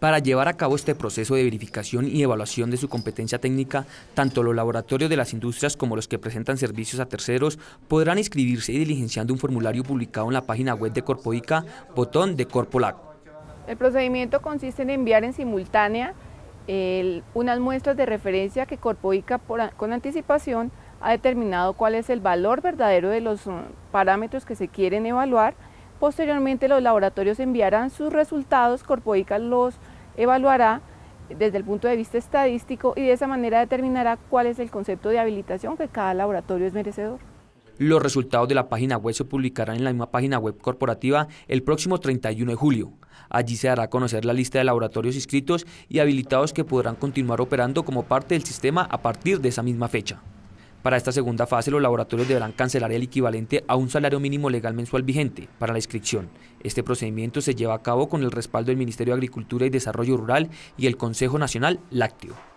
Para llevar a cabo este proceso de verificación y evaluación de su competencia técnica, tanto los laboratorios de las industrias como los que presentan servicios a terceros podrán inscribirse diligenciando un formulario publicado en la página web de Corpoica, botón de Corpolac. El procedimiento consiste en enviar en simultánea unas muestras de referencia que Corpoica con anticipación ha determinado cuál es el valor verdadero de los uh, parámetros que se quieren evaluar. Posteriormente los laboratorios enviarán sus resultados, Corpoica los evaluará desde el punto de vista estadístico y de esa manera determinará cuál es el concepto de habilitación que cada laboratorio es merecedor. Los resultados de la página web se publicarán en la misma página web corporativa el próximo 31 de julio. Allí se dará a conocer la lista de laboratorios inscritos y habilitados que podrán continuar operando como parte del sistema a partir de esa misma fecha. Para esta segunda fase, los laboratorios deberán cancelar el equivalente a un salario mínimo legal mensual vigente para la inscripción. Este procedimiento se lleva a cabo con el respaldo del Ministerio de Agricultura y Desarrollo Rural y el Consejo Nacional Lácteo.